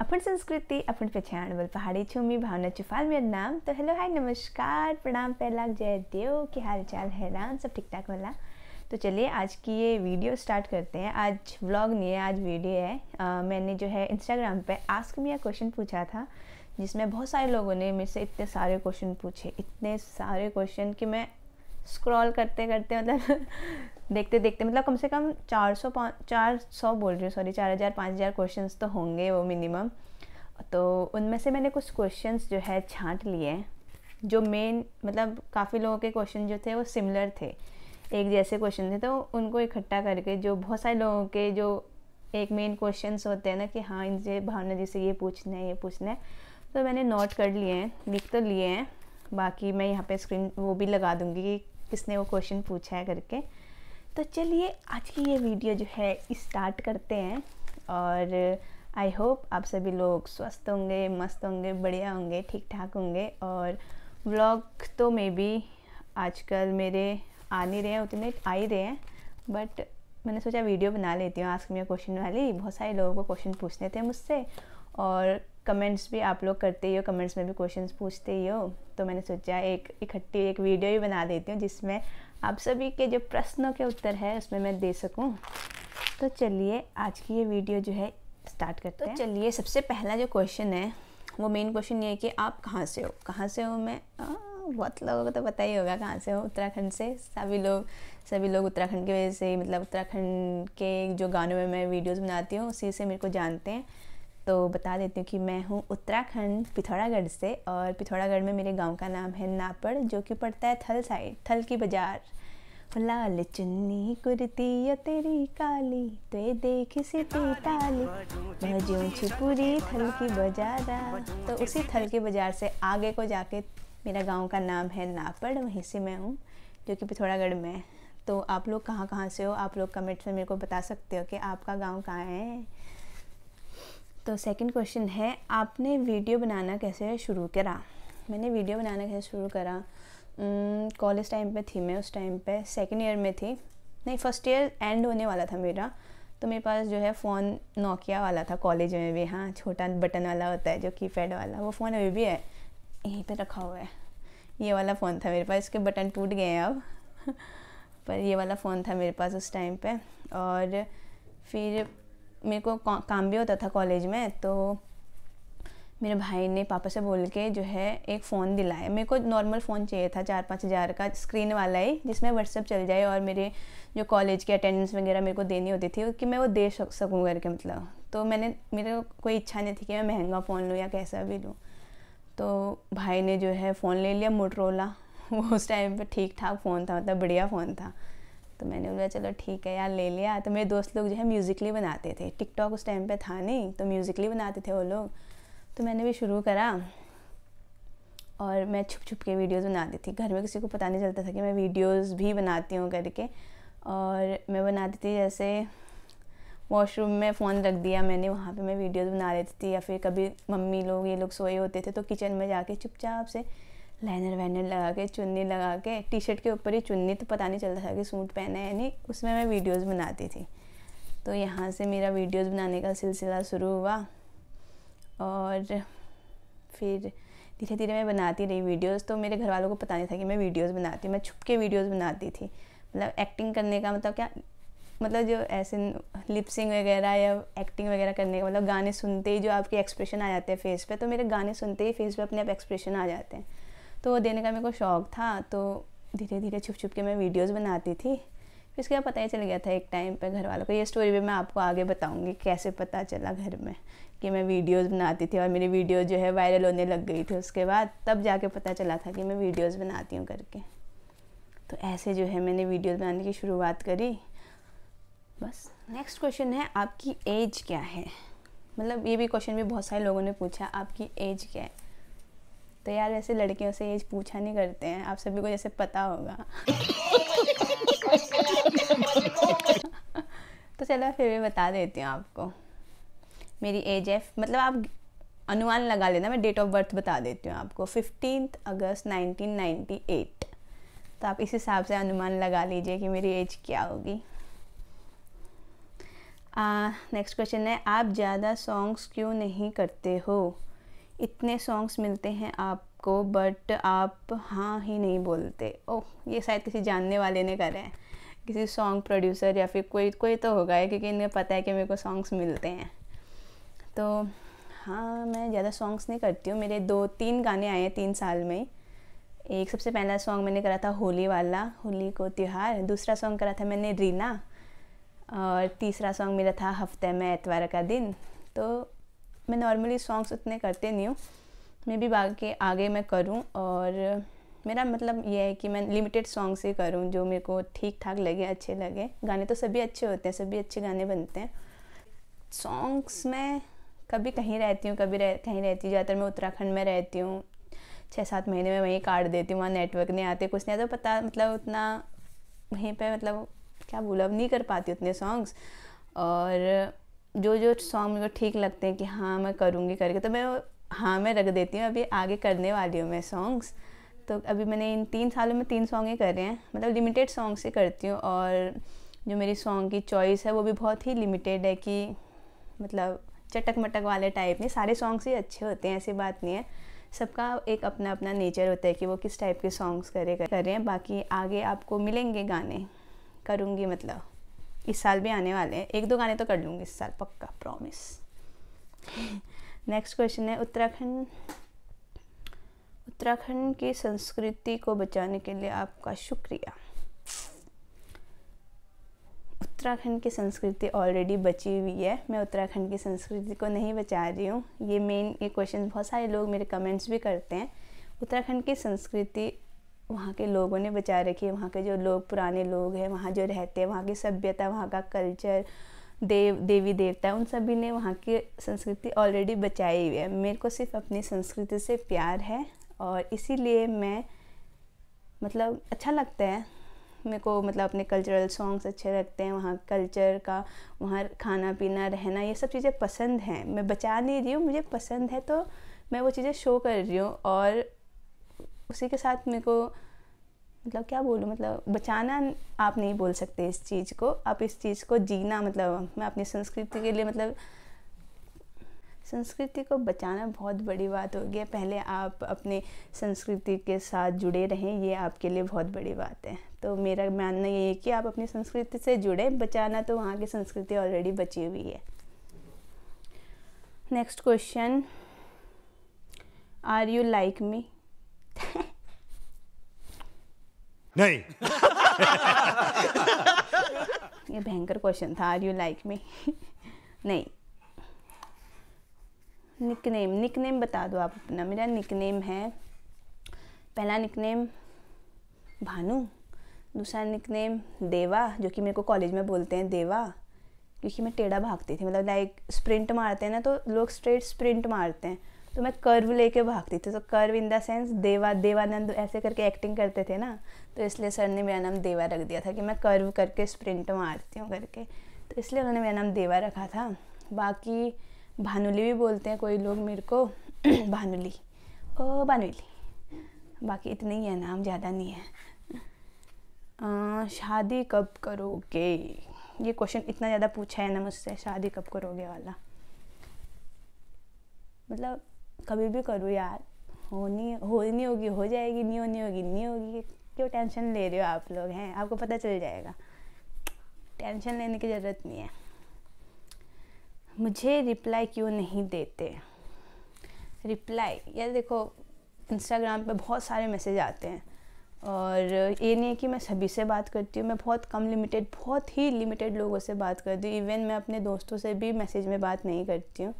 अपन संस्कृति अपन पहचान बल पहाड़ी छूमी भावना चुफाल मेरा नाम तो हेलो हाय नमस्कार प्रणाम पहला जय देव के हाल चाल हैरान सब ठीक ठाक वाला तो चलिए आज की ये वीडियो स्टार्ट करते हैं आज व्लॉग नहीं है आज वीडियो है आ, मैंने जो है इंस्टाग्राम पे आस्क मिया क्वेश्चन पूछा था जिसमें बहुत सारे लोगों ने मेरे से इतने सारे क्वेश्चन पूछे इतने सारे क्वेश्चन कि मैं स्क्रॉल करते करते मतलब देखते देखते मतलब कम से कम चार सौ चार सौ बोल रही हूँ सॉरी चार हज़ार पाँच हज़ार क्वेश्चन तो होंगे वो मिनिमम तो उनमें से मैंने कुछ क्वेश्चन जो है छाँट लिए जो मेन मतलब काफ़ी लोगों के क्वेश्चन जो थे वो सिमिलर थे एक जैसे क्वेश्चन थे तो उनको इकट्ठा करके जो बहुत सारे लोगों के जो एक मेन क्वेश्चन होते हैं ना कि हाँ इनसे भावना जी से ये पूछना है ये पूछना है तो मैंने नोट कर लिए हैं लिख तो लिए हैं बाकी मैं यहाँ पे स्क्रीन वो भी लगा दूँगी कि किसने वो क्वेश्चन पूछा है करके तो चलिए आज की ये वीडियो जो है स्टार्ट करते हैं और आई होप आप सभी लोग स्वस्थ होंगे मस्त होंगे बढ़िया होंगे ठीक ठाक होंगे और व्लॉग तो मे बी आजकल मेरे आ नहीं रहे हैं उतने आ ही रहे हैं बट मैंने सोचा वीडियो बना लेती हूँ आज मेरे क्वेश्चन वाली बहुत सारे लोगों को क्वेश्चन पूछने थे मुझसे और कमेंट्स भी आप लोग करते ही हो कमेंट्स में भी क्वेश्चंस पूछते ही हो तो मैंने सोचा एक इकट्ठी एक वीडियो ही बना देती हूँ जिसमें आप सभी के जो प्रश्नों के उत्तर है उसमें मैं दे सकूँ तो चलिए आज की ये वीडियो जो है स्टार्ट करते तो हैं तो चलिए सबसे पहला जो क्वेश्चन है वो मेन क्वेश्चन ये है कि आप कहाँ से हो कहाँ से हो मैं आ, बहुत लोगों को तो पता ही होगा कहाँ से हो उत्तराखंड से सभी लोग सभी लोग उत्तराखंड की वजह से मतलब उत्तराखंड के जो गानों में मैं वीडियोज़ बनाती हूँ उसी से मेरे को जानते हैं तो बता देती हूँ कि मैं हूँ उत्तराखंड पिथौरागढ़ से और पिथौरागढ़ में मेरे गांव का नाम है नापड़ जो कि पड़ता है थल साइड थल की बाजार लाल चुन्नी कुर्ती या तेरी काली तो देख सिटी ताली मैं छिपुरी थल की बाजार तो उसी थल के बाजार से आगे को जाके मेरा गांव का नाम है नापड़ वहीं से मैं हूँ जो कि पिथौरागढ़ में तो आप लोग कहाँ कहाँ से हो आप लोग कमेंट्स में मेरे को बता सकते हो कि आपका गांव कहाँ है तो सेकंड क्वेश्चन है आपने वीडियो बनाना कैसे शुरू करा मैंने वीडियो बनाना कैसे शुरू करा कॉलेज टाइम पे थी मैं उस टाइम पे सेकंड ईयर में थी नहीं फर्स्ट ईयर एंड होने वाला था मेरा तो मेरे पास जो है फ़ोन नोकिया वाला था कॉलेज में भी हाँ छोटा बटन वाला होता है जो कीपैड वाला वो फ़ोन अभी भी है यहीं पर रखा हुआ है ये वाला फ़ोन था मेरे पास इसके बटन टूट गए हैं अब पर ये वाला फ़ोन था मेरे पास उस टाइम पे और फिर मेरे को काम भी होता था कॉलेज में तो मेरे भाई ने पापा से बोल के जो है एक फ़ोन दिलाया मेरे को नॉर्मल फ़ोन चाहिए था चार पाँच हज़ार का स्क्रीन वाला ही जिसमें व्हाट्सअप चल जाए और मेरे जो कॉलेज की अटेंडेंस वगैरह मेरे को देनी होती थी कि मैं वो दे सकूँ करके मतलब तो मैंने मेरे को कोई इच्छा नहीं थी कि मैं महंगा फ़ोन लूँ या कैसा भी लूँ तो भाई ने जो है फ़ोन ले लिया मोटरोला वो उस टाइम पर ठीक ठाक फ़ोन था मतलब बढ़िया फ़ोन था तो मैंने बोला चलो ठीक है यार ले लिया तो मेरे दोस्त लोग जो है म्यूज़िकली बनाते थे टिकटॉक उस टाइम पे था नहीं तो म्यूज़िकली बनाते थे वो लोग तो मैंने भी शुरू करा और मैं छुप छुप के वीडियोज़ बनाती थी घर में किसी को पता नहीं चलता था कि मैं वीडियोज़ भी बनाती हूँ करके और मैं बनाती थी जैसे वॉशरूम में फ़ोन रख दिया मैंने वहाँ पे मैं वीडियोस बना लेती थी या फिर कभी मम्मी लोग ये लोग सोए होते थे तो किचन में जाके चुपचाप से लाइनर वाइनर लगा के चुन्नी लगा के टी शर्ट के ऊपर ही चुन्नी तो पता नहीं चलता था कि सूट पहना है नहीं उसमें मैं वीडियोज़ बनाती थी तो यहाँ से मेरा वीडियोज़ बनाने का सिलसिला शुरू हुआ और फिर धीरे धीरे मैं बनाती रही वीडियोस तो मेरे घर वालों को पता नहीं था कि मैं वीडियोस बनाती हूँ मैं छुप के वीडियोस बनाती थी मतलब एक्टिंग करने का मतलब क्या मतलब जो ऐसे लिपसिंग वगैरह या एक्टिंग वगैरह करने का मतलब गाने सुनते ही जो आपके एक्सप्रेशन आ जाते हैं फेस पे तो मेरे गाने सुनते ही फेस पे अपने आप एक्सप्रेशन आ जाते हैं तो देने का मेरे को शौक़ था तो धीरे धीरे छुप छुप के मैं वीडियोस बनाती थी फिर उसके बाद पता ही चल गया था एक टाइम पे घर वालों को ये स्टोरी भी मैं आपको आगे बताऊंगी कैसे पता चला घर में कि मैं वीडियोस बनाती थी और मेरी वीडियो जो है वायरल होने लग गई थी उसके बाद तब जाके पता चला था कि मैं वीडियोज़ बनाती हूँ करके तो ऐसे जो है मैंने वीडियोज़ बनाने की शुरुआत करी बस नेक्स्ट क्वेश्चन है आपकी एज क्या है मतलब ये भी क्वेश्चन भी बहुत सारे लोगों ने पूछा आपकी एज क्या है तो यार वैसे लड़कियों से एज पूछा नहीं करते हैं आप सभी को जैसे पता होगा तो चलो फिर भी बता देती हूँ आपको मेरी एज है मतलब आप अनुमान लगा लेना मैं डेट ऑफ बर्थ बता देती हूँ आपको फिफ्टीन अगस्त एट तो आप इस हिसाब से अनुमान लगा लीजिए कि मेरी एज क्या होगी नेक्स्ट क्वेश्चन है आप ज़्यादा सॉन्ग्स क्यों नहीं करते हो इतने सॉन्ग्स मिलते हैं आपको बट आप हाँ ही नहीं बोलते ओह ये शायद किसी जानने वाले ने करा है किसी सॉन्ग प्रोड्यूसर या फिर कोई कोई तो होगा है क्योंकि इन्हें पता है कि मेरे को सॉन्ग्स मिलते हैं तो हाँ मैं ज़्यादा सॉन्ग्स नहीं करती हूँ मेरे दो तीन गाने आए हैं तीन साल में एक सबसे पहला सॉन्ग मैंने करा था होली वाला होली को त्यौहार दूसरा सॉन्ग करा था मैंने रीना और तीसरा सॉन्ग मेरा था हफ्ते में एतवार का दिन तो मैं नॉर्मली सॉन्ग्स उतने करते नहीं हूँ मे भी बाकी आगे मैं करूँ और मेरा मतलब ये है कि मैं लिमिटेड सॉन्ग्स ही करूँ जो मेरे को ठीक ठाक लगे अच्छे लगे गाने तो सभी अच्छे होते हैं सभी अच्छे गाने बनते हैं सॉन्ग्स में कभी कहीं रहती हूँ कभी रह, कहीं रहती हूँ ज़्यादातर मैं उत्तराखंड में रहती हूँ छः सात महीने में वहीं काट देती हूँ वहाँ नेटवर्क नहीं आते कुछ नहीं आता पता मतलब उतना वहीं पर मतलब क्या बोला नहीं कर पाती उतने सॉन्ग्स और जो जो सॉन्ग मेरे को ठीक लगते हैं कि हाँ मैं करूँगी करके तो मैं हाँ मैं रख देती हूँ अभी आगे करने वाली हूँ मैं सॉन्ग्स तो अभी मैंने इन तीन सालों में तीन सॉन्ग ही करे हैं मतलब लिमिटेड सॉन्ग से करती हूँ और जो मेरी सॉन्ग की चॉइस है वो भी बहुत ही लिमिटेड है कि मतलब चटक मटक वाले टाइप में सारे सॉन्ग्स ही अच्छे होते हैं ऐसी बात नहीं है सबका एक अपना अपना नेचर होता है कि वो किस टाइप के सॉन्ग्स करे कर रहे हैं बाकी आगे आपको मिलेंगे गाने करूँगी मतलब इस साल भी आने वाले हैं एक दो गाने तो कर लूँगी इस साल पक्का प्रॉमिस नेक्स्ट क्वेश्चन है उत्तराखंड उत्तराखंड की संस्कृति को बचाने के लिए आपका शुक्रिया उत्तराखंड की संस्कृति ऑलरेडी बची हुई है मैं उत्तराखंड की संस्कृति को नहीं बचा रही हूँ ये मेन ये क्वेश्चन बहुत सारे लोग मेरे कमेंट्स भी करते हैं उत्तराखंड की संस्कृति वहाँ के लोगों ने बचा रखी है वहाँ के जो लोग पुराने लोग हैं वहाँ जो रहते हैं वहाँ की सभ्यता वहाँ का कल्चर देव देवी देवता उन सभी ने वहाँ की संस्कृति ऑलरेडी बचाई हुई है मेरे को सिर्फ अपनी संस्कृति से प्यार है और इसीलिए मैं मतलब अच्छा लगता है मेरे को मतलब अपने कल्चरल सॉन्ग्स अच्छे लगते हैं वहाँ कल्चर का वहाँ खाना पीना रहना ये सब चीज़ें पसंद हैं मैं बचा नहीं रही हूँ मुझे पसंद है तो मैं वो चीज़ें शो कर रही हूँ और उसी के साथ मेरे को मतलब क्या बोलूँ मतलब बचाना आप नहीं बोल सकते इस चीज़ को आप इस चीज़ को जीना मतलब मैं अपनी संस्कृति के लिए मतलब संस्कृति को बचाना बहुत बड़ी बात होगी पहले आप अपने संस्कृति के साथ जुड़े रहें ये आपके लिए बहुत बड़ी बात है तो मेरा मानना ये है कि आप अपनी संस्कृति से जुड़े बचाना तो वहाँ की संस्कृति ऑलरेडी बची हुई है next question are you like me नहीं ये भयंकर क्वेश्चन था आर यू लाइक मी नहीं निकनेम निकनेम बता दो आप अपना मेरा निकनेम है पहला निकनेम भानु दूसरा निकनेम देवा जो कि मेरे को कॉलेज में बोलते हैं देवा क्योंकि मैं टेढ़ा भागती थी मतलब लाइक स्प्रिंट मारते हैं ना तो लोग स्ट्रेट स्प्रिंट मारते हैं तो मैं कर्व लेके भागती थी तो कर्व इन द सेंस देवा देवानंद ऐसे करके एक्टिंग करते थे ना तो इसलिए सर ने मेरा नाम देवा रख दिया था कि मैं कर्व करके स्प्रिंट मारती हूँ करके तो इसलिए उन्होंने मेरा नाम देवा रखा था बाकी भानुली भी बोलते हैं कोई लोग मेरे को भानुली ओ भानुली बाकी इतने ही है नाम ज़्यादा नहीं है आ, शादी कब करोगे ये क्वेश्चन इतना ज़्यादा पूछा है ना मुझसे शादी कब करोगे वाला मतलब कभी भी करूँ यार होनी हो नहीं होगी हो जाएगी नहीं होनी होगी नहीं होगी क्यों टेंशन ले रहे हो आप लोग हैं आपको पता चल जाएगा टेंशन लेने की ज़रूरत नहीं है मुझे रिप्लाई क्यों नहीं देते रिप्लाई यार देखो इंस्टाग्राम पे बहुत सारे मैसेज आते हैं और ये नहीं है कि मैं सभी से बात करती हूँ मैं बहुत कम लिमिटेड बहुत ही लिमिटेड लोगों से बात करती हूँ इवन मैं अपने दोस्तों से भी मैसेज में बात नहीं करती हूँ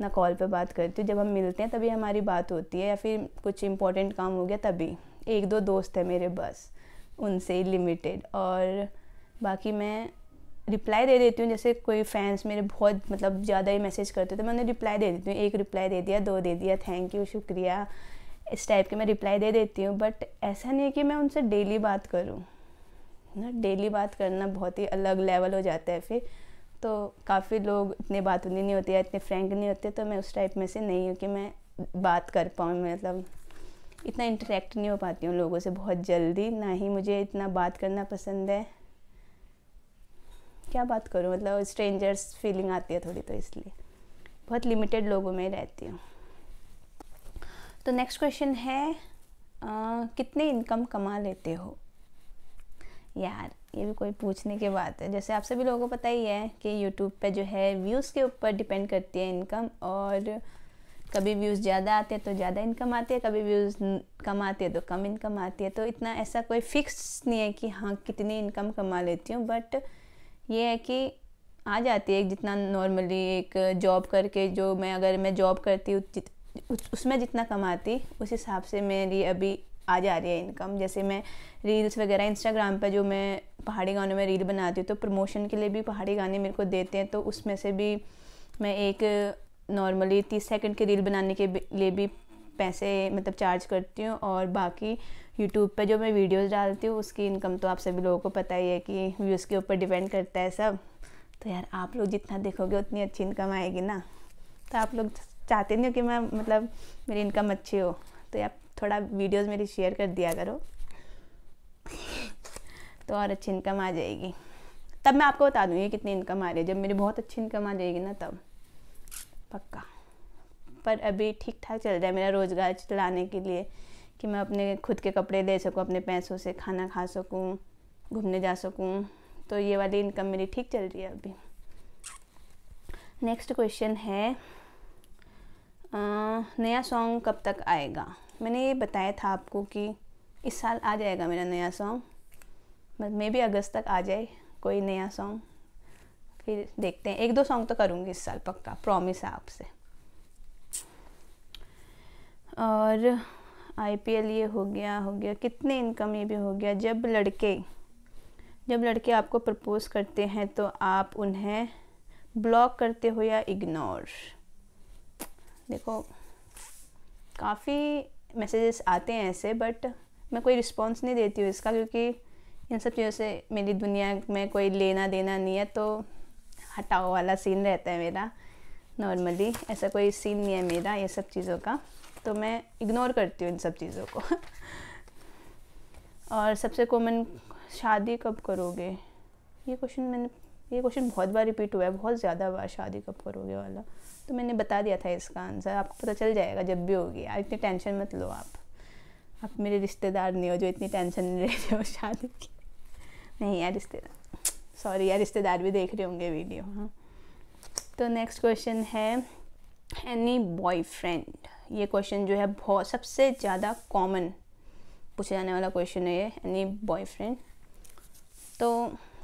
ना कॉल पे बात करती हूँ जब हम मिलते हैं तभी हमारी बात होती है या फिर कुछ इंपॉर्टेंट काम हो गया तभी एक दो दोस्त है मेरे बस उनसे ही लिमिटेड और बाकी मैं रिप्लाई दे देती हूँ जैसे कोई फैंस मेरे बहुत मतलब ज़्यादा ही मैसेज करते तो मैं उन्हें रिप्लाई दे देती हूँ एक रिप्लाई दे दिया दो दे दिया थैंक यू शुक्रिया इस टाइप के मैं रिप्लाई दे देती हूँ बट ऐसा नहीं है कि मैं उनसे डेली बात करूँ ना डेली बात करना बहुत ही अलग लेवल हो जाता है फिर तो काफ़ी लोग इतने बातूनी नहीं होते या इतने फ्रेंक नहीं होते तो मैं उस टाइप में से नहीं हूँ कि मैं बात कर पाऊँ मतलब इतना इंटरेक्ट नहीं हो पाती हूँ लोगों से बहुत जल्दी ना ही मुझे इतना बात करना पसंद है क्या बात करूँ मतलब स्ट्रेंजर्स फीलिंग आती है थोड़ी तो इसलिए बहुत लिमिटेड लोगों में रहती हूँ तो नेक्स्ट क्वेश्चन है आ, कितने इनकम कमा लेते हो यार ये भी कोई पूछने की बात है जैसे आप सभी लोगों को पता ही है कि यूट्यूब पे जो है व्यूज़ के ऊपर डिपेंड करती है इनकम और कभी व्यूज़ ज़्यादा आते हैं तो ज़्यादा इनकम आती है कभी व्यूज़ कम आती है तो कम इनकम आती है तो इतना ऐसा कोई फिक्स नहीं है कि हाँ कितनी इनकम कमा लेती हूँ बट ये है कि आ जाती है जितना नॉर्मली एक जॉब करके जो मैं अगर मैं जॉब करती हूँ उसमें जितना कमाती उस हिसाब से मेरी अभी आ जा रही है इनकम जैसे मैं रील्स वगैरह इंस्टाग्राम पर जो मैं पहाड़ी गानों में रील बनाती हूँ तो प्रमोशन के लिए भी पहाड़ी गाने मेरे को देते हैं तो उसमें से भी मैं एक नॉर्मली तीस सेकंड के रील बनाने के लिए भी पैसे मतलब चार्ज करती हूँ और बाकी यूट्यूब पे जो मैं वीडियोस डालती हूँ उसकी इनकम तो आप सभी लोगों को पता ही है कि व्यूज़ के ऊपर डिपेंड करता है सब तो यार आप लोग जितना देखोगे उतनी अच्छी इनकम आएगी ना तो आप लोग चाहते नहीं हो कि मैं मतलब मेरी इनकम अच्छी हो तो यार थोड़ा वीडियोस मेरी शेयर कर दिया करो तो और अच्छी इनकम आ जाएगी तब मैं आपको बता दूँगी कितनी इनकम आ रही है जब मेरी बहुत अच्छी इनकम आ जाएगी ना तब पक्का पर अभी ठीक ठाक चल रहा है मेरा रोज़गार चलाने के लिए कि मैं अपने खुद के कपड़े ले सकूँ अपने पैसों से खाना खा सकूँ घूमने जा सकूँ तो ये वाली इनकम मेरी ठीक चल रही है अभी नेक्स्ट क्वेश्चन है आ, नया सॉन्ग कब तक आएगा मैंने ये बताया था आपको कि इस साल आ जाएगा मेरा नया सॉन्ग मे भी अगस्त तक आ जाए कोई नया सॉन्ग फिर देखते हैं एक दो सॉन्ग तो करूँगी इस साल पक्का प्रॉमिस है आपसे और आईपीएल ये हो गया हो गया कितने इनकम ये भी हो गया जब लड़के जब लड़के आपको प्रपोज़ करते हैं तो आप उन्हें ब्लॉक करते हो या इग्नोर देखो काफ़ी मैसेजेस आते हैं ऐसे बट मैं कोई रिस्पॉन्स नहीं देती हूँ इसका क्योंकि इन सब चीज़ों से मेरी दुनिया में कोई लेना देना नहीं है तो हटाओ वाला सीन रहता है मेरा नॉर्मली ऐसा कोई सीन नहीं है मेरा ये सब चीज़ों का तो मैं इग्नोर करती हूँ इन सब चीज़ों को और सबसे कॉमन शादी कब करोगे ये क्वेश्चन मैंने ये क्वेश्चन बहुत बार रिपीट हुआ है बहुत ज़्यादा बार शादी कब करोगे वाला तो मैंने बता दिया था इसका आंसर आपको पता चल जाएगा जब भी होगी यार इतनी टेंशन मत लो आप आप मेरे रिश्तेदार नहीं हो जो इतनी टेंशन ले रहे हो शादी की नहीं यार रिश्तेदार सॉरी यार रिश्तेदार भी देख रहे होंगे वीडियो हाँ तो नेक्स्ट क्वेश्चन है एनी बॉयफ्रेंड ये क्वेश्चन जो है बहुत सबसे ज़्यादा कॉमन पूछा जाने वाला क्वेश्चन है ये एनी बॉयफ्रेंड तो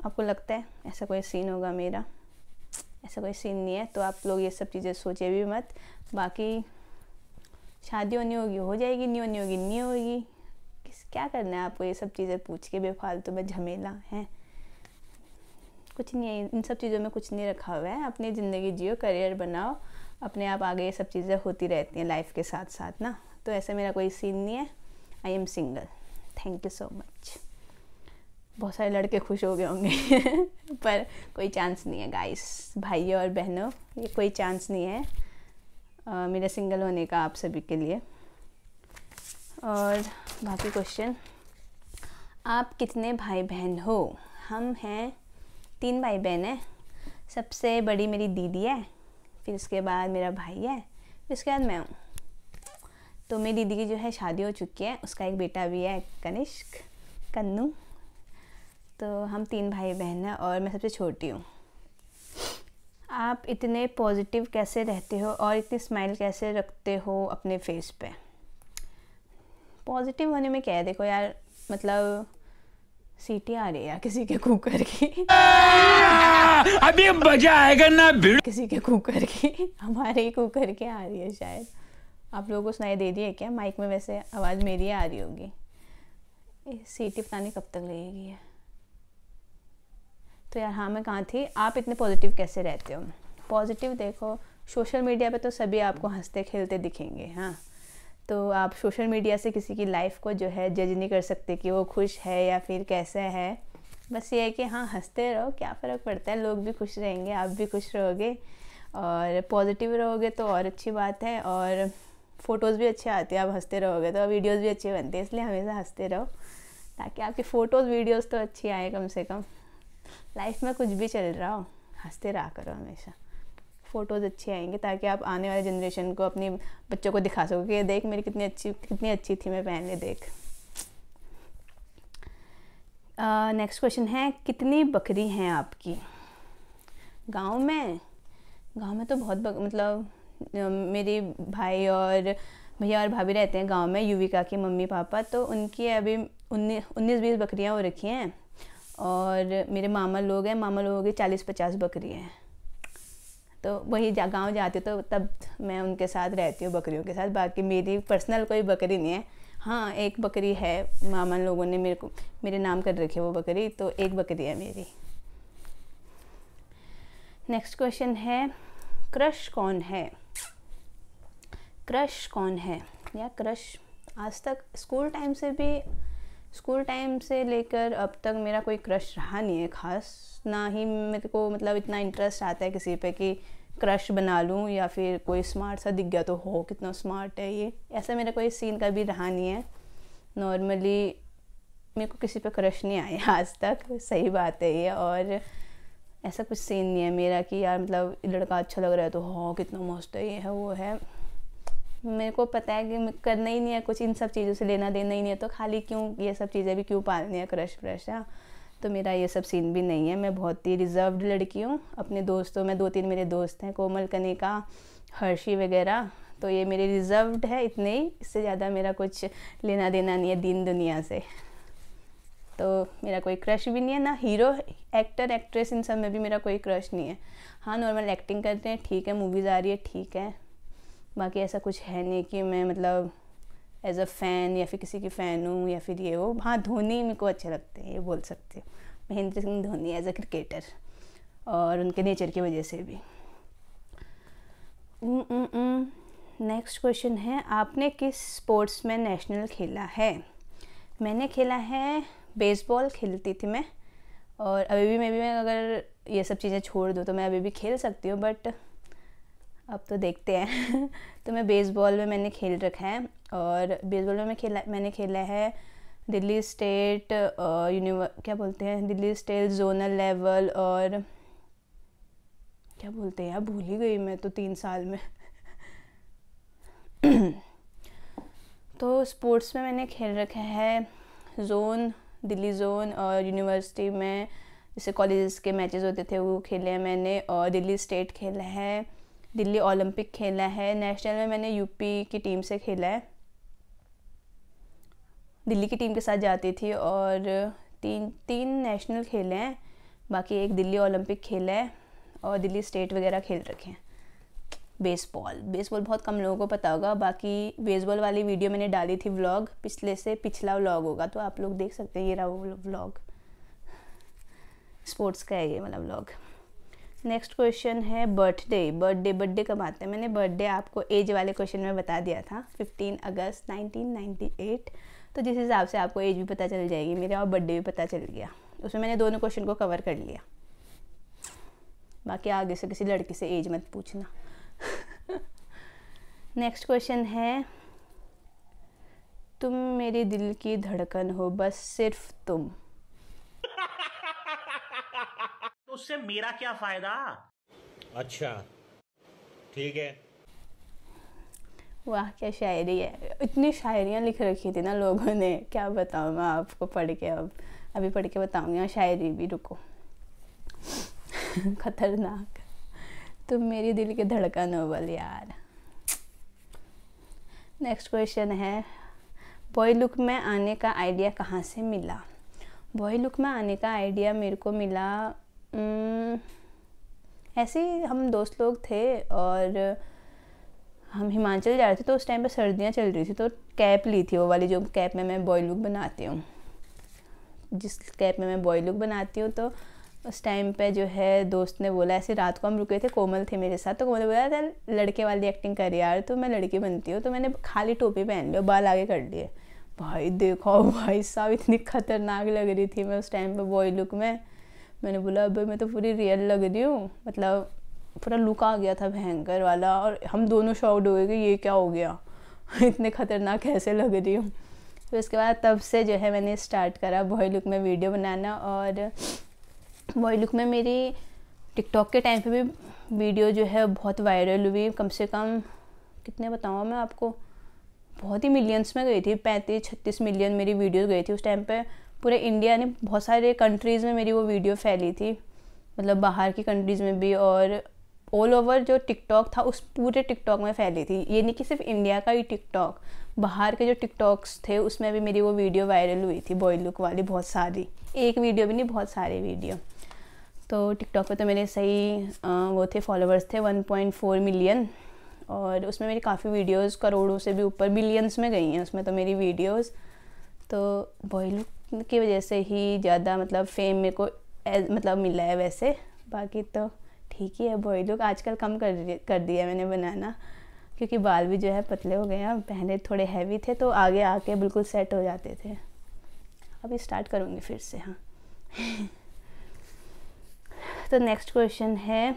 आपको लगता है ऐसा कोई सीन होगा मेरा ऐसा कोई सीन नहीं है तो आप लोग ये सब चीज़ें सोचे भी मत बाकी शादी होनी होगी हो जाएगी नहीं होनी होगी नहीं होगी किस क्या करना है आपको ये सब चीज़ें पूछ के बेफालतू में झमेला है कुछ नहीं है इन सब चीज़ों में कुछ नहीं रखा हुआ है अपनी ज़िंदगी जियो करियर बनाओ अपने आप आगे ये सब चीज़ें होती रहती हैं लाइफ के साथ साथ ना तो ऐसा मेरा कोई सीन नहीं है I am single thank you so much बहुत सारे लड़के खुश हो गए होंगे पर कोई चांस नहीं है गाइस भाइयों और बहनों ये कोई चांस नहीं है uh, मेरे सिंगल होने का आप सभी के लिए और बाकी क्वेश्चन आप कितने भाई बहन हो हम हैं तीन भाई बहन हैं सबसे बड़ी मेरी दीदी है फिर उसके बाद मेरा भाई है फिर उसके बाद मैं हूँ तो मेरी दीदी की जो है शादी हो चुकी है उसका एक बेटा भी है कनिष्क कन्नू तो हम तीन भाई बहन हैं और मैं सबसे छोटी हूँ आप इतने पॉजिटिव कैसे रहते हो और इतनी स्माइल कैसे रखते हो अपने फेस पे पॉजिटिव होने में क्या है देखो यार मतलब सीटी आ रही है किसी के कुकर की अभी मजा आएगा ना भिड़ किसी के कुकर की हमारे ही कुकर के आ रही है शायद आप लोगों को सुनाई दे दी है क्या माइक में वैसे आवाज़ मेरी आ रही होगी सीटी पता नहीं कब तक लगेगी है तो यार हाँ मैं कहाँ थी आप इतने पॉजिटिव कैसे रहते हो पॉजिटिव देखो सोशल मीडिया पे तो सभी आपको हंसते खेलते दिखेंगे हाँ तो आप सोशल मीडिया से किसी की लाइफ को जो है जज नहीं कर सकते कि वो खुश है या फिर कैसा है बस ये है कि हाँ हंसते रहो क्या फ़र्क पड़ता है लोग भी खुश रहेंगे आप भी खुश रहोगे और पॉजिटिव रहोगे तो और अच्छी बात है और फ़ोटोज़ भी अच्छे आते हैं आप हंसते रहोगे तो वीडियोज़ भी अच्छे बनते हैं इसलिए हमेशा हंसते रहो ताकि आपकी फ़ोटोज़ वीडियोज़ तो अच्छी आए कम से कम लाइफ में कुछ भी चल रहा हो हंसते रहा करो हमेशा फ़ोटोज़ अच्छे आएंगे ताकि आप आने वाले जनरेशन को अपने बच्चों को दिखा सको कि देख मेरी कितनी अच्छी कितनी अच्छी थी मैं पहनने देख नेक्स्ट uh, क्वेश्चन है कितनी बकरी हैं आपकी गांव में गांव में तो बहुत बक, मतलब मेरे भाई और भैया और भाभी रहते हैं गांव में युविका की मम्मी पापा तो उनकी अभी उन्नीस उन्नीस बीस बकरियां हो रखी हैं और मेरे मामा लोग हैं मामा लोगों की चालीस पचास बकरी हैं तो वही जा गाँव जाती हूँ तो तब मैं उनके साथ रहती हूँ बकरियों के साथ बाकी मेरी पर्सनल कोई बकरी नहीं है हाँ एक बकरी है मामा लोगों ने मेरे को मेरे नाम कर रखी है वो बकरी तो एक बकरी है मेरी नेक्स्ट क्वेश्चन है क्रश कौन है क्रश कौन है या क्रश आज तक स्कूल टाइम से भी स्कूल टाइम से लेकर अब तक मेरा कोई क्रश रहा नहीं है ख़ास ना ही मेरे को मतलब इतना इंटरेस्ट आता है किसी पे कि क्रश बना लूँ या फिर कोई स्मार्ट सा दिख गया तो हो कितना स्मार्ट है ये ऐसा मेरा कोई सीन का भी रहा नहीं है नॉर्मली मेरे को किसी पे क्रश नहीं आया आज तक सही बात है ये और ऐसा कुछ सीन नहीं है मेरा कि यार मतलब लड़का अच्छा लग रहा है तो हो कितना मस्त है ये है वो है मेरे को पता है कि करना ही नहीं है कुछ इन सब चीज़ों से लेना देना ही नहीं है तो खाली क्यों ये सब चीज़ें भी क्यों पालनी है क्रश व्रश है हाँ? तो मेरा ये सब सीन भी नहीं है मैं बहुत ही रिजर्व लड़की हूँ अपने दोस्तों में दो तीन मेरे दोस्त हैं कोमल कनिका हर्षी वगैरह तो ये मेरे रिज़र्व है इतने ही इससे ज़्यादा मेरा कुछ लेना देना नहीं है दीन दुनिया से तो मेरा कोई क्रश भी नहीं है ना हीरो एक्टर एक्ट्रेस इन सब में भी मेरा कोई क्रश नहीं है हाँ नॉर्मल एक्टिंग करते हैं ठीक है मूवीज़ आ रही है ठीक है बाकी ऐसा कुछ है नहीं कि मैं मतलब एज अ फ़ैन या फिर किसी की फ़ैन हूँ या फिर ये हो हाँ धोनी मेरे को अच्छे लगते हैं ये बोल सकते हैं Mahendra Singh Dhoni as a cricketer और उनके नेचर की वजह से भी नेक्स्ट हम्म, हम्म, क्वेश्चन हम्म। है आपने किस स्पोर्ट्स में नेशनल खेला है मैंने खेला है बेसबॉल खेलती थी मैं और अभी भी मैं भी मैं अगर ये सब चीज़ें छोड़ दूँ तो मैं अभी भी खेल सकती हूँ बट अब तो देखते हैं तो मैं बेसबॉल में मैंने खेल रखा है और बेसबॉल में मैं खेला मैंने खेला है दिल्ली स्टेट यूनिवर क्या बोलते हैं दिल्ली स्टेट जोनल लेवल और क्या बोलते हैं यार भूल ही गई मैं तो तीन साल में तो स्पोर्ट्स में मैंने खेल रखा है जोन दिल्ली जोन और यूनिवर्सिटी में जैसे कॉलेज के मैचेस होते थे वो खेले हैं मैंने और दिल्ली स्टेट खेला है दिल्ली ओलंपिक खेला है नेशनल में मैंने यूपी की टीम से खेला है दिल्ली की टीम के साथ जाती थी और तीन तीन नेशनल खेले हैं बाकी एक दिल्ली ओलंपिक खेला है और दिल्ली स्टेट वगैरह खेल रखे हैं बेसबॉल बेसबॉल बहुत कम लोगों को पता होगा बाकी बेसबॉल वाली वीडियो मैंने डाली थी व्लॉग पिछले से पिछला व्लॉग होगा तो आप लोग देख सकते हैं ये रहा वो व्लॉग स्पोर्ट्स का है ये वाला व्लॉग नेक्स्ट क्वेश्चन है बर्थडे बर्थडे बर्थडे कब आते हैं मैंने बर्थडे आपको एज वाले क्वेश्चन में बता दिया था 15 अगस्त 1998 तो जिस हिसाब से आपको एज भी पता चल जाएगी मेरा और बर्थडे भी पता चल गया उसमें मैंने दोनों क्वेश्चन को कवर कर लिया बाकी आगे से किसी लड़की से एज मत पूछना नेक्स्ट क्वेश्चन है तुम मेरे दिल की धड़कन हो बस सिर्फ तुम तो उससे मेरा क्या फायदा अच्छा ठीक है वाह क्या शायरी है इतनी शायरियाँ लिख रखी थी ना लोगों ने क्या बताऊँ मैं आपको पढ़ के अब अभी पढ़ के बताऊँगी हाँ, शायरी भी रुको खतरनाक तुम मेरी दिल की धड़कन हो बल यार नेक्स्ट क्वेश्चन है बॉय लुक में आने का आइडिया कहाँ से मिला बॉय लुक में आने का आइडिया मेरे को मिला हम्म, ऐसे ही हम दोस्त लोग थे और हम हिमाचल जा रहे थे तो उस टाइम पर सर्दियाँ चल रही थी तो कैप ली थी वो वाली जो कैप में मैं बॉय लुक बनाती हूँ जिस कैप में मैं बॉय लुक बनाती हूँ तो उस टाइम पे जो है दोस्त ने बोला ऐसे रात को हम रुके थे कोमल थे मेरे साथ तो कोमल ने बोला था लड़के वाली एक्टिंग कर यार तो मैं लड़की बनती हूँ तो मैंने खाली टोपी पहन ली और बाल आगे कर लिए भाई देखो भाई साहब इतनी खतरनाक लग रही थी मैं उस टाइम पर बॉय लुक में मैंने बोला अब मैं तो पूरी रियल लग रही हूँ मतलब पूरा लुक आ गया था भयंकर वाला और हम दोनों शॉक्ड हो गए कि ये क्या हो गया इतने ख़तरनाक कैसे लग रही हूँ फिर तो उसके बाद तब से जो है मैंने स्टार्ट करा बॉय लुक में वीडियो बनाना और बॉय लुक में मेरी टिकटॉक के टाइम पे भी वीडियो जो है बहुत वायरल हुई कम से कम कितने बताऊँ मैं आपको बहुत ही मिलियंस में गई थी पैंतीस छत्तीस मिलियन मेरी वीडियो गई थी उस टाइम पर पूरे इंडिया ने बहुत सारे कंट्रीज़ में मेरी वो वीडियो फैली थी मतलब बाहर की कंट्रीज़ में भी और ऑल ओवर जो टिकटॉक था उस पूरे टिकटॉक में फैली थी ये नहीं कि सिर्फ इंडिया का ही टिकटॉक बाहर के जो टिकटॉक्स थे उसमें भी मेरी वो वीडियो वायरल हुई थी बॉय लुक वाली बहुत सारी एक वीडियो भी नहीं बहुत सारी वीडियो तो टिकटॉक पे तो मेरे सही वो थे फॉलोअर्स थे 1.4 मिलियन और उसमें मेरी काफ़ी वीडियोस करोड़ों से भी ऊपर बिलियंस में गई हैं उसमें तो मेरी वीडियोस तो बॉय लुक की वजह से ही ज़्यादा मतलब फेम मेरे को मतलब मिला है वैसे बाकी तो ठीक ही है बॉय लुक आजकल कम कर कर दिया मैंने बनाना क्योंकि बाल भी जो है पतले हो गए हैं पहले थोड़े हैवी थे तो आगे आके बिल्कुल सेट हो जाते थे अभी स्टार्ट करूँगी फिर से हाँ तो नेक्स्ट क्वेश्चन है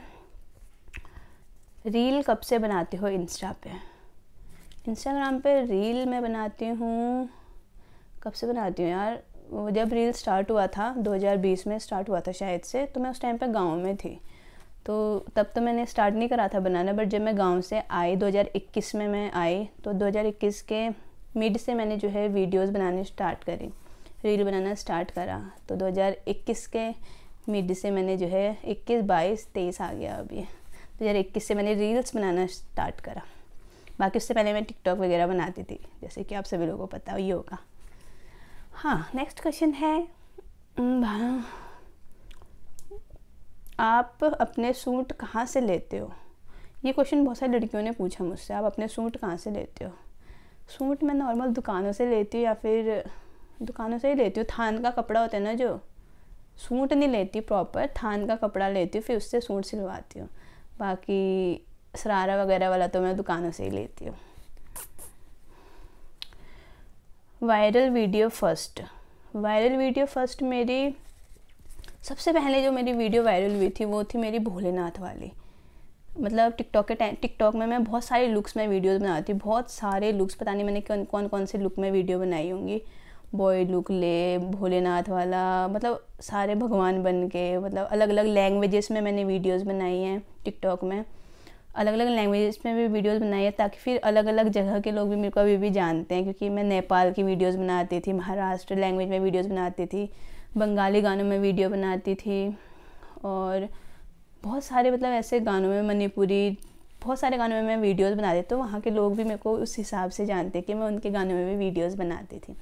रील कब से बनाती हो इंस्टा पे इंस्टाग्राम पे रील मैं बनाती हूँ कब से बनाती हूँ यार जब रील स्टार्ट हुआ था 2020 में स्टार्ट हुआ था शायद से तो मैं उस टाइम पे गांव में थी तो तब तो मैंने स्टार्ट नहीं करा था बनाना बट जब मैं गांव से आई 2021 में मैं आई तो 2021 के मिड से मैंने जो है वीडियोस बनाने स्टार्ट करी रील बनाना स्टार्ट करा तो 2021 के मिड से मैंने जो है 21 बाईस तेईस आ गया अभी 2021 से मैंने रील्स बनाना स्टार्ट करा बाकी उससे पहले मैं टिकटॉक वगैरह बनाती थी जैसे कि आप सभी लोगों को पता ही होगा हाँ नेक्स्ट क्वेश्चन है आप अपने सूट कहाँ से लेते हो ये क्वेश्चन बहुत सारी लड़कियों ने पूछा मुझसे आप अपने सूट कहाँ से लेते हो सूट मैं नॉर्मल दुकानों से लेती हूँ या फिर दुकानों से ही लेती हूँ थान का कपड़ा होता है ना जो सूट नहीं लेती प्रॉपर थान का कपड़ा लेती हूँ फिर उससे सूट सिलवाती हूँ बाकी शरारा वगैरह वाला तो मैं दुकानों से ही लेती हूँ viral video first viral video first मेरी सबसे पहले जो मेरी वीडियो वायरल हुई थी वो थी मेरी भोलेनाथ वाली मतलब टिकटॉक के टाइम टिकटॉक में मैं बहुत सारे लुक्स में वीडियोस बनाती हूँ बहुत सारे लुक्स पता नहीं मैंने कौन कौन कौन से लुक में वीडियो बनाई होंगी बॉय लुक ले भोलेनाथ वाला मतलब सारे भगवान बन के मतलब अलग अलग लैंग्वेजेस में मैंने वीडियोज़ बनाई हैं टिकटॉक में अलग अलग लैंग्वेजेस में भी वीडियोस बनाई है ताकि फिर अलग अलग जगह के लोग भी मेरे को अभी भी जानते हैं क्योंकि मैं नेपाल की वीडियोस बनाती थी महाराष्ट्र लैंग्वेज में वीडियोस बनाती थी बंगाली गानों में वीडियो बनाती थी और बहुत सारे मतलब ऐसे गानों में मणिपुरी बहुत सारे गानों में मैं वीडियोज़ बनाती तो वहाँ के लोग भी मेरे को उस हिसाब से जानते कि मैं उनके गानों में भी वीडियोज़ बनाती थी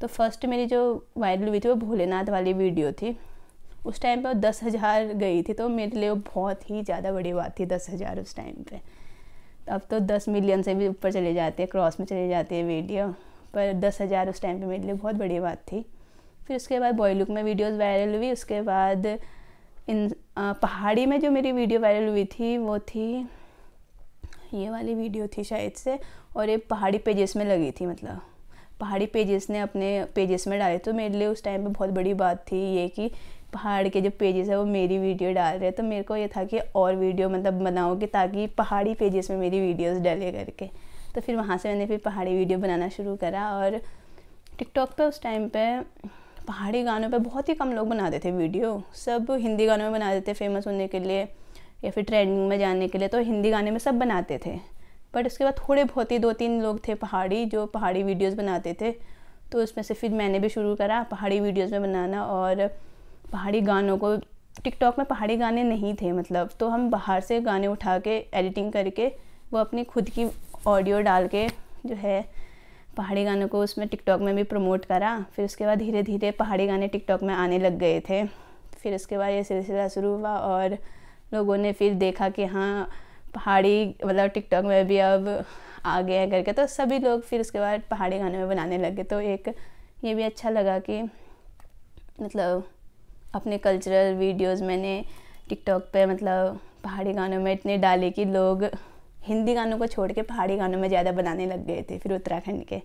तो फर्स्ट मेरी जो वायरल हुई थी वो भोलेनाथ वाली वीडियो थी उस टाइम पर दस हज़ार गई थी तो मेरे लिए वो बहुत ही ज़्यादा बड़ी बात थी दस हज़ार उस टाइम पे अब तो दस मिलियन से भी ऊपर चले जाते हैं क्रॉस में चले जाते हैं वीडियो पर दस हज़ार उस टाइम पे मेरे लिए बहुत बड़ी बात थी फिर उसके बाद बॉयलुक में वीडियोस वायरल हुई उसके बाद इन आ, पहाड़ी में जो मेरी वीडियो वायरल हुई थी वो थी ये वाली वीडियो थी शायद से और ये पहाड़ी पेजेस में लगी थी मतलब पहाड़ी पेजेस ने अपने पेजेस में डाले तो मेरे लिए उस टाइम पे बहुत बड़ी बात थी ये कि पहाड़ के जो पेजेस है वो मेरी वीडियो डाल रहे हैं तो मेरे को ये था कि और वीडियो मतलब बनाओगे कि ताकि पहाड़ी पेजेस में मेरी वीडियोस डले करके तो फिर वहाँ से मैंने फिर पहाड़ी वीडियो बनाना शुरू करा और टिकटॉक पे उस टाइम पे पहाड़ी गानों पे बहुत ही कम लोग बनाते थे वीडियो सब हिंदी गानों में बनाते थे फेमस होने के लिए या फिर ट्रेंडिंग में जाने के लिए तो हिंदी गाने में सब बनाते थे बट उसके बाद थोड़े बहुत ही दो तीन लोग थे पहाड़ी जो पहाड़ी वीडियोज़ बनाते थे तो उसमें से फिर मैंने भी शुरू करा पहाड़ी वीडियोस में बनाना और पहाड़ी गानों को टिकटॉक में पहाड़ी गाने नहीं थे मतलब तो हम बाहर से गाने उठा के एडिटिंग करके वो अपनी खुद की ऑडियो डाल के जो है पहाड़ी गानों को उसमें टिकटॉक में भी प्रमोट करा फिर उसके बाद धीरे धीरे पहाड़ी गाने टिकटॉक में आने लग गए थे फिर उसके बाद ये सिलसिला शुरू हुआ और लोगों ने फिर देखा कि हाँ पहाड़ी मतलब टिकटॉक में भी अब आ गए हैं करके तो सभी लोग फिर उसके बाद पहाड़ी गाने में बनाने लगे तो एक ये भी अच्छा लगा कि मतलब अपने कल्चरल वीडियोस मैंने टिकटॉक पे मतलब पहाड़ी गानों में इतने डाले कि लोग हिंदी गानों को छोड़ के पहाड़ी गानों में ज़्यादा बनाने लग गए थे फिर उत्तराखंड के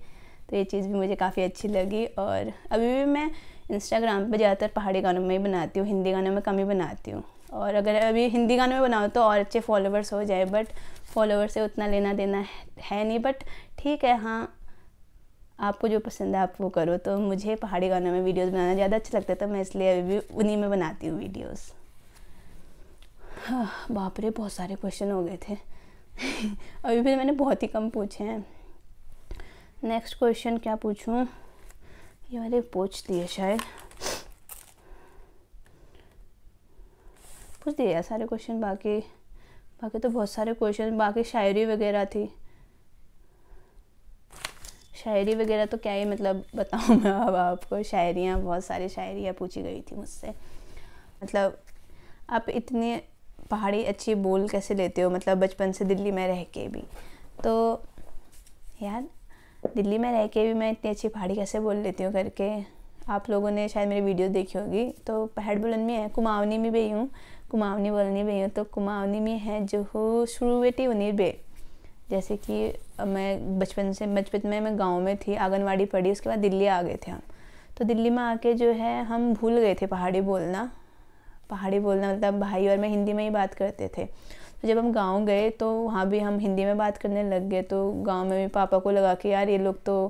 तो ये चीज़ भी मुझे काफ़ी अच्छी लगी और अभी भी मैं इंस्टाग्राम पर ज़्यादातर पहाड़ी गानों में ही बनाती हूँ हिंदी गानों में कम ही बनाती हूँ और अगर अभी हिंदी गानों में बनाओ तो और अच्छे फॉलोवर्स हो जाए बट फॉलोवर्स से उतना लेना देना है नहीं बट ठीक है हाँ आपको जो पसंद है आप वो करो तो मुझे पहाड़ी गानों में वीडियोस बनाना ज़्यादा अच्छा लगता है तो मैं इसलिए अभी भी उन्हीं में बनाती हूँ वीडियोस हाँ, बाप रे बहुत सारे क्वेश्चन हो गए थे अभी भी मैंने बहुत ही कम पूछे हैं नेक्स्ट क्वेश्चन क्या पूछूँ ये मैंने पूछ दिए शायद पूछ दिए सारे क्वेश्चन बाकी बाकी तो बहुत सारे क्वेश्चन बाकी शायरी वगैरह थी शायरी वगैरह तो क्या ही मतलब बताऊँ मैं अब आपको शायरियाँ बहुत सारी शायरियाँ पूछी गई थी मुझसे मतलब आप इतनी पहाड़ी अच्छी बोल कैसे लेते हो मतलब बचपन से दिल्ली में रह के भी तो यार दिल्ली में रह के भी मैं इतनी अच्छी पहाड़ी कैसे बोल लेती हूँ करके आप लोगों ने शायद मेरी वीडियो देखी होगी तो पहाड़ बुलंद में है कुमावनी में भी हूँ कुमावनी बोलनी भी हूँ तो कुमावनी में है जो हो शुरू बेटी उन्हीं बे जैसे कि मैं बचपन से बचपन में मैं गांव में थी आंगनवाड़ी पढ़ी उसके बाद दिल्ली आ गए थे हम तो दिल्ली में आके जो है हम भूल गए थे पहाड़ी बोलना पहाड़ी बोलना मतलब भाई और मैं हिंदी में ही बात करते थे तो जब हम गांव गए तो वहाँ भी हम हिंदी में बात करने लग गए तो गांव में भी पापा को लगा कि यार ये लोग तो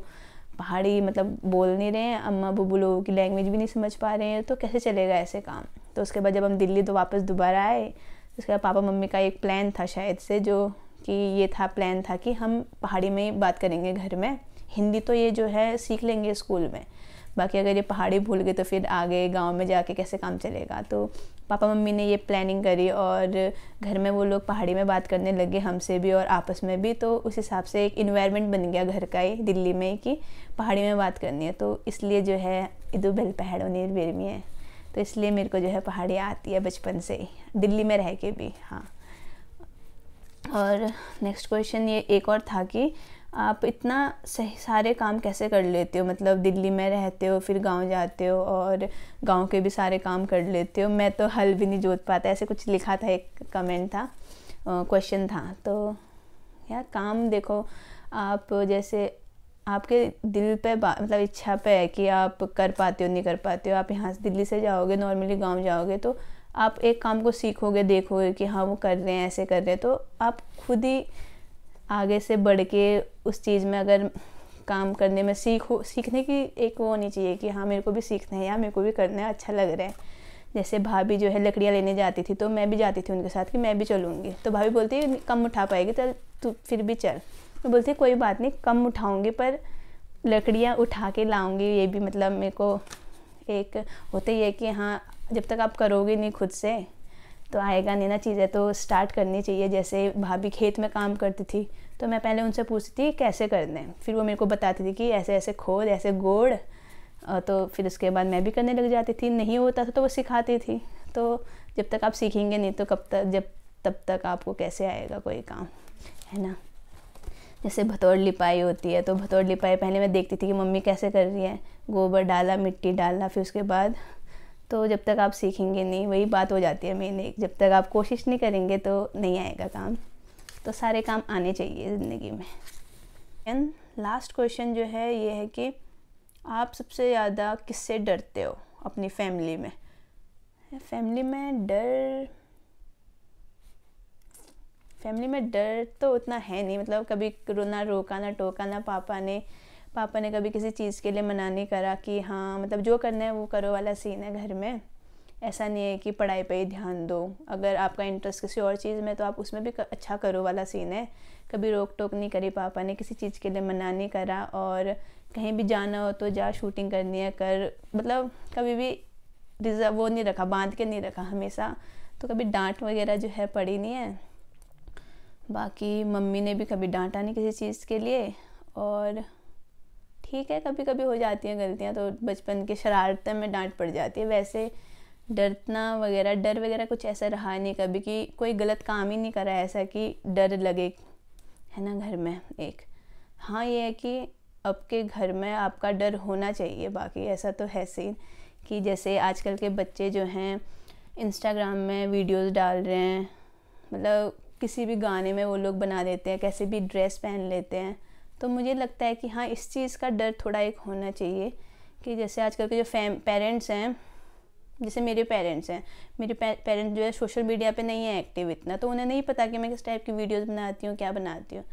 पहाड़ी मतलब बोल नहीं रहे हैं अम्मा बबू लोगों की लैंग्वेज भी नहीं समझ पा रहे हैं तो कैसे चलेगा ऐसे काम तो उसके बाद जब हम दिल्ली तो वापस दोबारा आए उसके बाद पापा मम्मी का एक प्लान था शायद से जो कि ये था प्लान था कि हम पहाड़ी में बात करेंगे घर में हिंदी तो ये जो है सीख लेंगे स्कूल में बाकी अगर ये पहाड़ी भूल गए तो फिर आगे गांव में जाके कैसे काम चलेगा तो पापा मम्मी ने ये प्लानिंग करी और घर में वो लोग पहाड़ी में बात करने लगे हमसे भी और आपस में भी तो उस हिसाब से एक इन्वायरमेंट बन गया घर का ही दिल्ली में कि पहाड़ी में बात करनी है तो इसलिए जो है इधु बेल पहाड़ों नीर बेरमी है तो इसलिए मेरे को जो है पहाड़ी आती है बचपन से ही दिल्ली में रह के भी हाँ और नेक्स्ट क्वेश्चन ये एक और था कि आप इतना सही सारे काम कैसे कर लेते हो मतलब दिल्ली में रहते हो फिर गांव जाते हो और गांव के भी सारे काम कर लेते हो मैं तो हल भी नहीं जोत पाता ऐसे कुछ लिखा था एक कमेंट था क्वेश्चन था तो यार काम देखो आप जैसे आपके दिल पे मतलब इच्छा पे है कि आप कर पाते हो नहीं कर पाते हो आप यहाँ से दिल्ली से जाओगे नॉर्मली गांव जाओगे तो आप एक काम को सीखोगे देखोगे कि हाँ वो कर रहे हैं ऐसे कर रहे हैं तो आप खुद ही आगे से बढ़ के उस चीज़ में अगर काम करने में सीखो सीखने की एक वो होनी चाहिए कि हाँ मेरे को भी सीखना है या मेरे को भी करना है अच्छा लग रहा है जैसे भाभी जो है लकड़ियाँ लेने जाती थी तो मैं भी जाती थी उनके साथ कि मैं भी चलूँगी तो भाभी बोलती है कम उठा पाएगी चल तू फिर भी चल मैं बोलती कोई बात नहीं कम उठाऊँगी पर लकड़ियाँ उठा के लाऊँगी ये भी मतलब मेरे को एक होता ही है कि हाँ जब तक आप करोगे नहीं खुद से तो आएगा नहीं ना चीज़ें तो स्टार्ट करनी चाहिए जैसे भाभी खेत में काम करती थी तो मैं पहले उनसे पूछती थी कैसे करना फिर वो मेरे को बताती थी कि ऐसे ऐसे खोद ऐसे गोड़ तो फिर उसके बाद मैं भी करने लग जाती थी नहीं होता था तो वो सिखाती थी तो जब तक आप सीखेंगे नहीं तो कब तक जब तब तक आपको कैसे आएगा कोई काम है ना जैसे भतौड़ लिपाई होती है तो भतौड़ लिपाई पहले मैं देखती थी कि मम्मी कैसे कर रही है गोबर डाला मिट्टी डाला फिर उसके बाद तो जब तक आप सीखेंगे नहीं वही बात हो जाती है मेन एक जब तक आप कोशिश नहीं करेंगे तो नहीं आएगा काम तो सारे काम आने चाहिए ज़िंदगी में एंड लास्ट क्वेश्चन जो है ये है कि आप सबसे ज़्यादा किससे डरते हो अपनी फैमिली में फैमिली में डर फैमिली में डर तो उतना है नहीं मतलब कभी रोना रोका ना टोका ना पापा ने पापा ने कभी किसी चीज़ के लिए मना नहीं करा कि हाँ मतलब जो करना है वो करो वाला सीन है घर में ऐसा नहीं है कि पढ़ाई पे ही ध्यान दो अगर आपका इंटरेस्ट किसी और चीज़ में तो आप उसमें भी अच्छा करो वाला सीन है कभी रोक टोक नहीं करी पापा ने किसी चीज़ के लिए मना नहीं करा और कहीं भी जाना हो तो जा शूटिंग करनी है कर मतलब कभी भी रिजर्व वो नहीं रखा बांध के नहीं रखा हमेशा तो कभी डांट वगैरह जो है पड़ी नहीं है बाकी मम्मी ने भी कभी डांटा नहीं किसी चीज़ के लिए और ठीक है कभी कभी हो जाती हैं गलतियाँ तो बचपन के शरारतें में डांट पड़ जाती है वैसे डरना वगैरह डर वगैरह कुछ ऐसा रहा नहीं कभी कि कोई गलत काम ही नहीं करा ऐसा कि डर लगे है ना घर में एक हाँ ये है कि आपके घर में आपका डर होना चाहिए बाकी ऐसा तो है सीन कि जैसे आजकल के बच्चे जो हैं इंस्टाग्राम में वीडियोस डाल रहे हैं मतलब किसी भी गाने में वो लोग बना देते हैं कैसे भी ड्रेस पहन लेते हैं तो मुझे लगता है कि हाँ इस चीज़ का डर थोड़ा एक होना चाहिए कि जैसे आजकल के जो फैम पेरेंट्स हैं जैसे मेरे पेरेंट्स हैं मेरे पेरेंट्स जो है सोशल मीडिया पे नहीं है एक्टिव इतना तो उन्हें नहीं पता कि मैं किस टाइप की वीडियोस बनाती हूँ क्या बनाती हूँ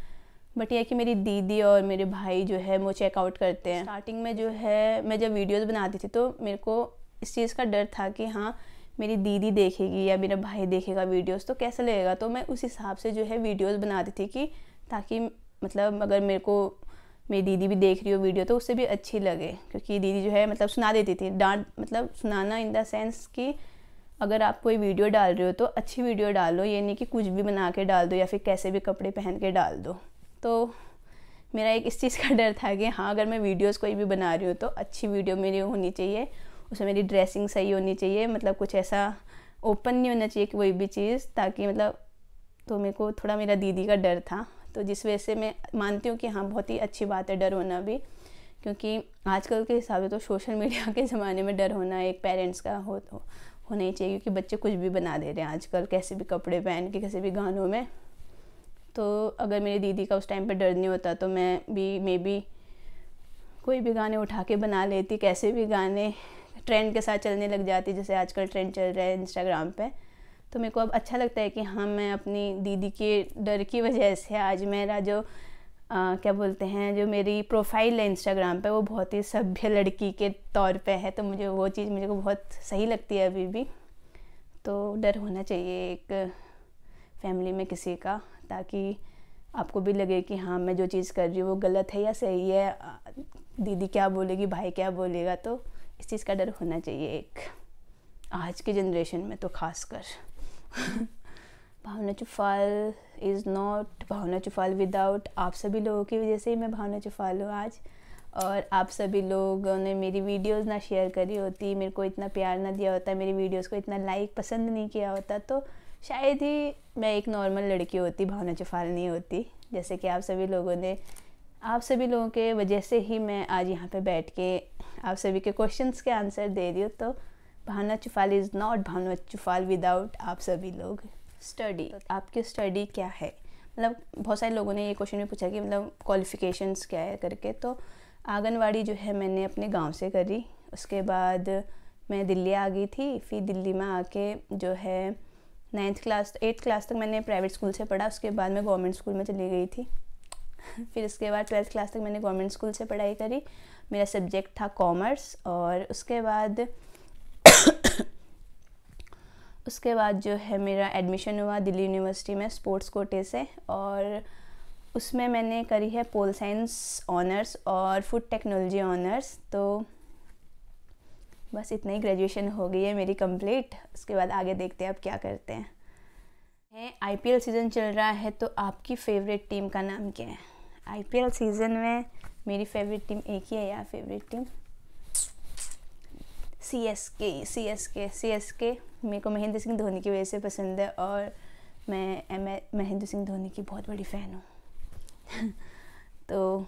बट यह कि मेरी दीदी और मेरे भाई जो है वो चेकआउट करते हैं स्टार्टिंग में जो है मैं जब वीडियोस बनाती थी तो मेरे को इस चीज़ का डर था कि हाँ मेरी दीदी देखेगी या मेरा भाई देखेगा वीडियोस तो कैसा लगेगा तो मैं उस हिसाब से जो है वीडियोस बनाती थी कि ताकि मतलब अगर मेरे को मेरी दीदी भी देख रही हो वीडियो तो उससे भी अच्छी लगे क्योंकि दीदी जो है मतलब सुना देती थी डांट मतलब सुनाना इन द सेंस कि अगर आप कोई वीडियो डाल रहे हो तो अच्छी वीडियो डालो ये नहीं कि कुछ भी बना के डाल दो या फिर कैसे भी कपड़े पहन के डाल दो तो मेरा एक इस चीज़ का डर था कि हाँ अगर मैं वीडियोस कोई भी बना रही हूँ तो अच्छी वीडियो मेरी होनी चाहिए उसमें मेरी ड्रेसिंग सही होनी चाहिए मतलब कुछ ऐसा ओपन नहीं होना चाहिए कोई भी चीज़ ताकि मतलब तो मेरे को थोड़ा मेरा दीदी का डर था तो जिस वजह से मैं मानती हूँ कि हाँ बहुत ही अच्छी बात है डर होना भी क्योंकि आजकल के हिसाब से तो सोशल मीडिया के ज़माने में डर होना एक पेरेंट्स का हो तो होना ही चाहिए क्योंकि बच्चे कुछ भी बना दे रहे हैं आजकल कैसे भी कपड़े पहन के कैसे भी गानों में तो अगर मेरी दीदी का उस टाइम पर डर नहीं होता तो मैं भी मे बी कोई भी गाने उठा के बना लेती कैसे भी गाने ट्रेंड के साथ चलने लग जाती जैसे आजकल ट्रेंड चल रहा है इंस्टाग्राम पर तो मेरे को अब अच्छा लगता है कि हाँ मैं अपनी दीदी के डर की वजह से आज मेरा जो आ, क्या बोलते हैं जो मेरी प्रोफाइल है इंस्टाग्राम पे वो बहुत ही सभ्य लड़की के तौर पे है तो मुझे वो चीज़ मुझे को बहुत सही लगती है अभी भी तो डर होना चाहिए एक फैमिली में किसी का ताकि आपको भी लगे कि हाँ मैं जो चीज़ कर रही हूँ वो गलत है या सही है दीदी क्या बोलेगी भाई क्या बोलेगा तो इस चीज़ का डर होना चाहिए एक आज के जनरेशन में तो खास कर Bhawna Chufal is not Bhawna Chufal without आप सभी लोगों की वजह से ही मैं भावना चुफाल हूँ आज और आप सभी लोगों ने मेरी वीडियोस ना शेयर करी होती मेरे को इतना प्यार ना दिया होता मेरी वीडियोस को इतना लाइक पसंद नहीं किया होता तो शायद ही मैं एक नॉर्मल लड़की होती भावना चुफाल नहीं होती जैसे कि आप सभी लोगों ने आप सभी लोगों के वजह से ही मैं आज यहाँ पे बैठ के आप सभी के क्वेश्चंस के आंसर दे रही हूँ तो Bhawna Chufal is not Bhawna Chufal without आप सभी लोग स्टडी आपकी स्टडी क्या है मतलब बहुत सारे लोगों ने ये क्वेश्चन भी पूछा कि मतलब क्वालिफिकेशंस क्या है करके तो आंगनवाड़ी जो है मैंने अपने गांव से करी उसके बाद मैं दिल्ली आ गई थी फिर दिल्ली में आके जो है नाइन्थ क्लास एट्थ क्लास तक मैंने प्राइवेट स्कूल से पढ़ा उसके बाद मैं गवर्नमेंट स्कूल में चली गई थी फिर उसके बाद ट्वेल्थ क्लास तक मैंने गवर्नमेंट स्कूल से पढ़ाई करी मेरा सब्जेक्ट था कॉमर्स और उसके बाद उसके बाद जो है मेरा एडमिशन हुआ दिल्ली यूनिवर्सिटी में स्पोर्ट्स कोटे से और उसमें मैंने करी है पोल साइंस ऑनर्स और फूड टेक्नोलॉजी ऑनर्स तो बस इतना ही ग्रेजुएशन हो गई है मेरी कंप्लीट उसके बाद आगे देखते हैं अब क्या करते हैं है आईपीएल सीज़न चल रहा है तो आपकी फेवरेट टीम का नाम क्या है आईपीएल सीज़न में मेरी फेवरेट टीम एक ही है यार फेवरेट टीम सी एस के सी एस के सी एस के मेरे को महेंद्र सिंह धोनी की वजह से पसंद है और मैं एम महेंद्र सिंह धोनी की बहुत बड़ी फ़ैन हूँ तो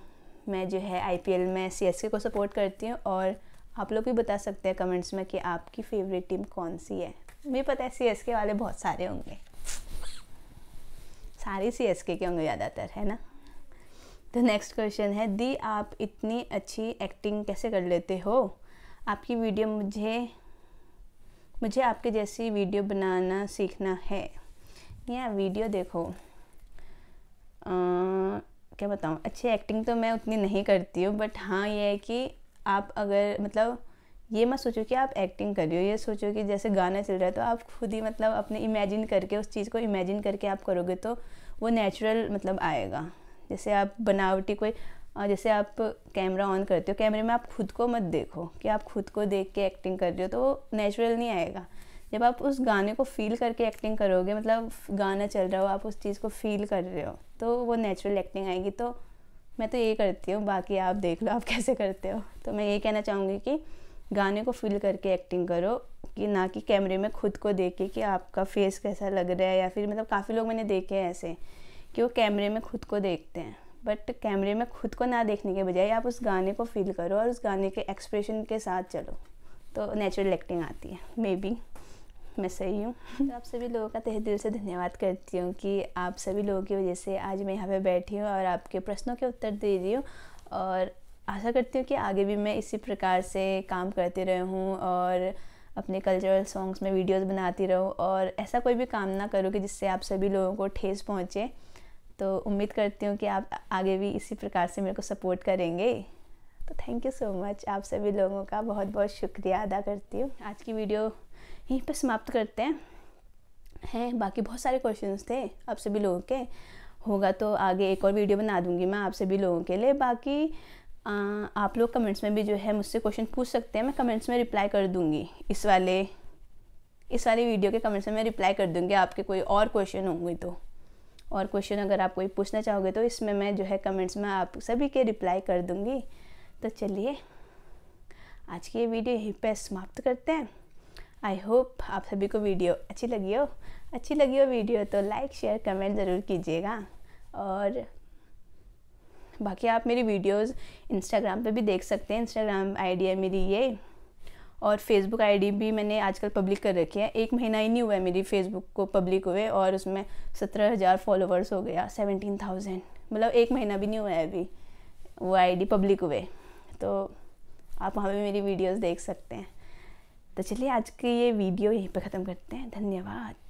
मैं जो है एल में सी एस के को सपोर्ट करती हूँ और आप लोग भी बता सकते हैं कमेंट्स में कि आपकी फेवरेट टीम कौन सी है मुझे पता है सी एस के वाले बहुत सारे होंगे सारे सी एस के के होंगे ज़्यादातर है ना तो नेक्स्ट क्वेश्चन है दी आप इतनी अच्छी एक्टिंग कैसे कर लेते हो आपकी वीडियो मुझे मुझे आपके जैसी वीडियो बनाना सीखना है या वीडियो देखो आ, क्या बताऊँ अच्छी एक्टिंग तो मैं उतनी नहीं करती हूँ बट हाँ ये है कि आप अगर मतलब ये मत सोचो कि आप एक्टिंग कर रही हो ये सोचो कि जैसे गाना चल रहा है तो आप खुद ही मतलब अपने इमेजिन करके उस चीज़ को इमेजिन करके आप करोगे तो वो नेचुरल मतलब आएगा जैसे आप बनावटी कोई जैसे आप कैमरा ऑन करते हो कैमरे में आप खुद को मत देखो कि आप खुद को देख के एक्टिंग कर रहे हो तो नेचुरल नहीं आएगा जब आप उस गाने को फील करके एक्टिंग करोगे मतलब गाना चल रहा हो आप उस चीज़ को फील कर रहे हो तो वो नेचुरल एक्टिंग आएगी तो मैं तो ये करती हूँ बाकी आप देख लो आप कैसे करते हो तो मैं ये कहना चाहूँगी कि गाने को फील करके एक्टिंग करो कि ना कि कैमरे में खुद को देख के कि आपका फेस कैसा लग रहा है या फिर मतलब काफ़ी लोग मैंने देखे हैं ऐसे कि वो कैमरे में खुद को देखते हैं बट कैमरे में खुद को ना देखने के बजाय आप उस गाने को फील करो और उस गाने के एक्सप्रेशन के साथ चलो तो नेचुरल एक्टिंग आती है मे बी मैं सही हूँ तो आप सभी लोगों का तह दिल से धन्यवाद करती हूँ कि आप सभी लोगों की वजह से आज मैं यहाँ पे बैठी हूँ और आपके प्रश्नों के उत्तर दे रही हूँ और आशा करती हूँ कि आगे भी मैं इसी प्रकार से काम करती रहूँ और अपने कल्चरल सॉन्ग्स में वीडियोस बनाती रहूँ और ऐसा कोई भी काम ना करूँ कि जिससे आप सभी लोगों को ठेस पहुँचे तो उम्मीद करती हूँ कि आप आगे भी इसी प्रकार से मेरे को सपोर्ट करेंगे तो थैंक यू सो मच आप सभी लोगों का बहुत बहुत शुक्रिया अदा करती हूँ आज की वीडियो यहीं पर समाप्त करते हैं हैं बाकी बहुत सारे क्वेश्चन थे आप सभी लोगों के होगा तो आगे एक और वीडियो बना दूँगी मैं आप सभी लोगों के लिए बाकी आ, आप लोग कमेंट्स में भी जो है मुझसे क्वेश्चन पूछ सकते हैं मैं कमेंट्स में रिप्लाई कर दूँगी इस वाले इस वाली वीडियो के कमेंट्स में मैं रिप्लाई कर दूँगी आपके कोई और क्वेश्चन होंगे तो और क्वेश्चन अगर आप कोई पूछना चाहोगे तो इसमें मैं जो है कमेंट्स में आप सभी के रिप्लाई कर दूँगी तो चलिए आज की ये वीडियो यहीं पर समाप्त करते हैं आई होप आप सभी को वीडियो अच्छी लगी हो अच्छी लगी हो वीडियो तो लाइक शेयर कमेंट ज़रूर कीजिएगा और बाकी आप मेरी वीडियोस इंस्टाग्राम पे भी देख सकते हैं इंस्टाग्राम आईडी है मेरी ये और फेसबुक आईडी भी मैंने आजकल पब्लिक कर रखी है एक महीना ही नहीं हुआ है मेरी फेसबुक को पब्लिक हुए और उसमें सत्रह हज़ार फॉलोवर्स हो गया सेवेंटीन थाउजेंड मतलब एक महीना भी नहीं हुआ है अभी वो आईडी पब्लिक हुए तो आप वहाँ पर मेरी वीडियोस देख सकते हैं तो चलिए आज की ये वीडियो यहीं पर ख़त्म करते हैं धन्यवाद